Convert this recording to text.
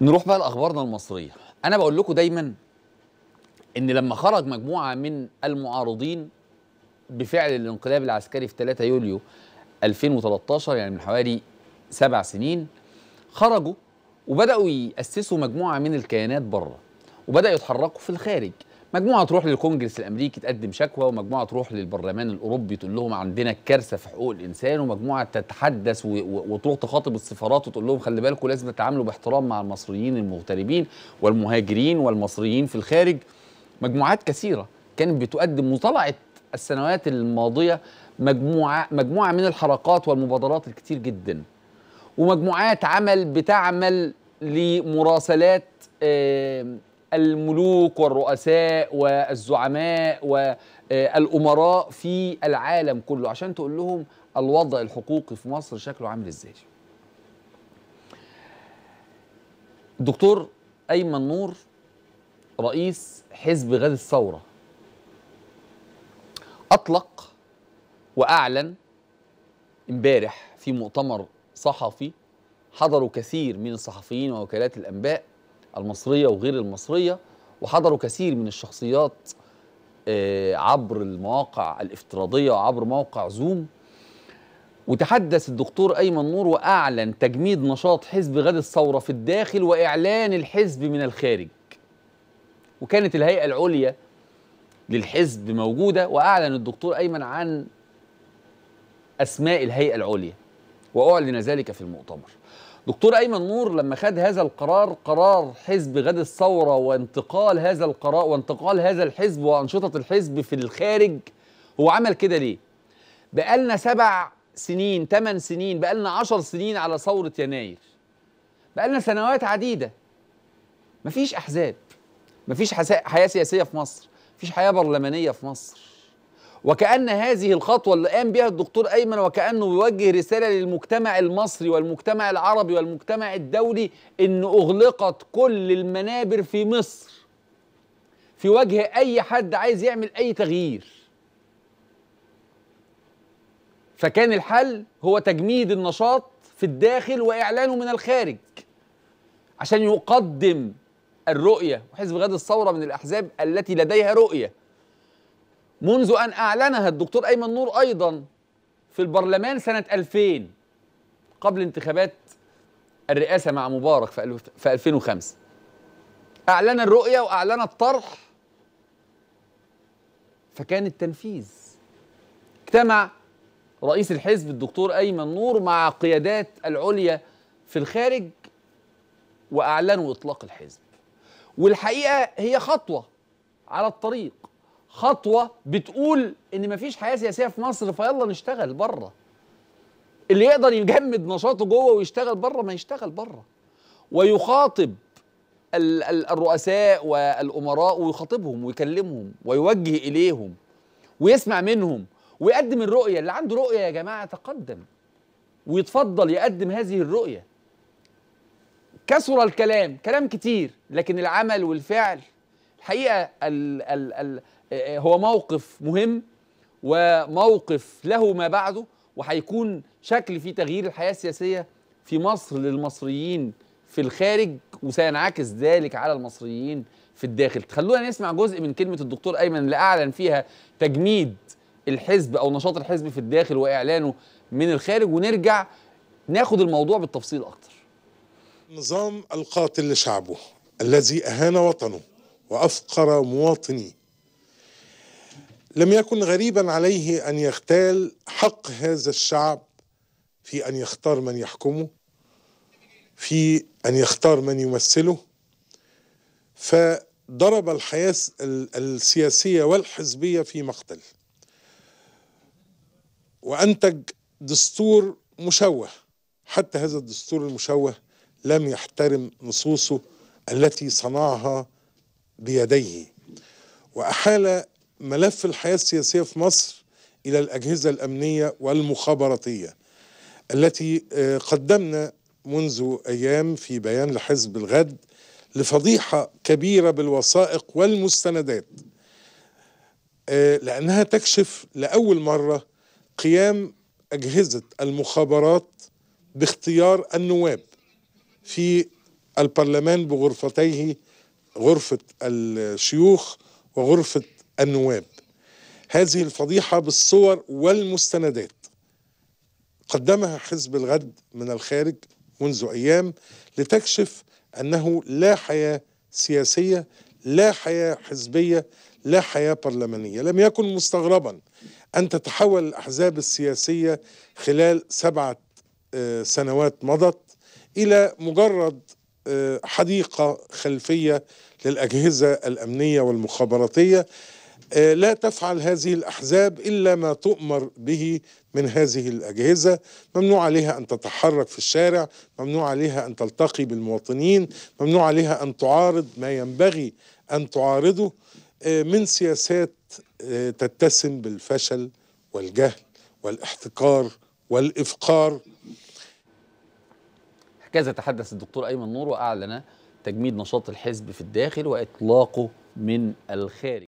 نروح بقى لاخبارنا المصريه انا بقول لكم دايما ان لما خرج مجموعه من المعارضين بفعل الانقلاب العسكري في 3 يوليو 2013 يعني من حوالي سبع سنين خرجوا وبداوا ياسسوا مجموعه من الكيانات بره وبداوا يتحركوا في الخارج مجموعه تروح للكونجرس الامريكي تقدم شكوى ومجموعه تروح للبرلمان الاوروبي تقول لهم عندنا الكارثه في حقوق الانسان ومجموعه تتحدث وتروح تخاطب السفارات وتقول لهم خلي بالكم لازم تتعاملوا باحترام مع المصريين المغتربين والمهاجرين والمصريين في الخارج مجموعات كثيره كانت بتقدم وطلعت السنوات الماضيه مجموعه مجموعه من الحركات والمبادرات الكتير جدا ومجموعات عمل بتعمل لمراسلات الملوك والرؤساء والزعماء والأمراء في العالم كله عشان تقول لهم الوضع الحقوقي في مصر شكله عامل ازاي دكتور أيمن نور رئيس حزب غد الثورة أطلق وأعلن امبارح في مؤتمر صحفي حضروا كثير من الصحفيين ووكالات الأنباء المصرية وغير المصرية وحضروا كثير من الشخصيات آه، عبر المواقع الافتراضية وعبر موقع زوم وتحدث الدكتور أيمن نور وأعلن تجميد نشاط حزب غد الثورة في الداخل وإعلان الحزب من الخارج وكانت الهيئة العليا للحزب موجودة وأعلن الدكتور أيمن عن أسماء الهيئة العليا وأعلن ذلك في المؤتمر دكتور أيمن نور لما خد هذا القرار قرار حزب غد الثورة وانتقال هذا القرار وانتقال هذا الحزب وأنشطة الحزب في الخارج هو عمل كده ليه؟ بقالنا سبع سنين ثمان سنين بقالنا عشر سنين على ثورة يناير بقالنا سنوات عديدة مفيش أحزاب مفيش حياة سياسية في مصر مفيش حياة برلمانية في مصر وكأن هذه الخطوة اللي قام بها الدكتور أيمن وكأنه بيوجه رسالة للمجتمع المصري والمجتمع العربي والمجتمع الدولي إن أغلقت كل المنابر في مصر في وجه أي حد عايز يعمل أي تغيير فكان الحل هو تجميد النشاط في الداخل وإعلانه من الخارج عشان يقدم الرؤية وحزب غد الثورة من الأحزاب التي لديها رؤية منذ أن أعلنها الدكتور أيمن نور أيضا في البرلمان سنة 2000 قبل انتخابات الرئاسة مع مبارك في 2005 أعلن الرؤية وأعلن الطرح فكان التنفيذ اجتمع رئيس الحزب الدكتور أيمن نور مع قيادات العليا في الخارج وأعلنوا إطلاق الحزب والحقيقة هي خطوة على الطريق خطوه بتقول ان مفيش حياه سياسيه في مصر فيلا نشتغل بره اللي يقدر يجمد نشاطه جوه ويشتغل بره ما يشتغل بره ويخاطب الرؤساء والامراء ويخاطبهم ويكلمهم ويوجه اليهم ويسمع منهم ويقدم الرؤيه اللي عنده رؤيه يا جماعه تقدم ويتفضل يقدم هذه الرؤيه كثر الكلام كلام كتير لكن العمل والفعل الحقيقه ال ال ال آه، هو موقف مهم وموقف له ما بعده وهيكون شكل في تغيير الحياه السياسيه في مصر للمصريين في الخارج وسينعكس ذلك على المصريين في الداخل خلونا نسمع جزء من كلمه الدكتور ايمن اللي اعلن فيها تجميد الحزب او نشاط الحزب في الداخل واعلانه من الخارج ونرجع ناخد الموضوع بالتفصيل اكتر نظام القاتل لشعبه الذي اهان وطنه وافقر مواطنيه لم يكن غريبا عليه ان يغتال حق هذا الشعب في ان يختار من يحكمه في ان يختار من يمثله فضرب الحياه السياسيه والحزبيه في مقتل وانتج دستور مشوه حتى هذا الدستور المشوه لم يحترم نصوصه التي صنعها بيديه واحال ملف الحياة السياسية في مصر إلى الأجهزة الأمنية والمخابراتية التي آه، قدمنا منذ أيام في بيان لحزب الغد لفضيحة كبيرة بالوثائق والمستندات آه، لأنها تكشف لأول مرة قيام أجهزة المخابرات باختيار النواب في البرلمان بغرفتيه غرفة الشيوخ وغرفة النواب هذه الفضيحة بالصور والمستندات قدمها حزب الغد من الخارج منذ أيام لتكشف أنه لا حياة سياسية لا حياة حزبية لا حياة برلمانية لم يكن مستغربا أن تتحول الأحزاب السياسية خلال سبعة آه، سنوات مضت إلى مجرد آه، حديقة خلفية للأجهزة الأمنية والمخابراتية آه، لا تفعل هذه الأحزاب إلا ما تؤمر به من هذه الأجهزة ممنوع عليها أن تتحرك في الشارع ممنوع عليها أن تلتقي بالمواطنين ممنوع عليها أن تعارض ما ينبغي أن تعارضه آه، من سياسات آه، تتسم بالفشل والجهل والاحتكار والإفقار هكذا تحدث الدكتور أيمن نور وأعلن تجميد نشاط الحزب في الداخل وإطلاقه من الخارج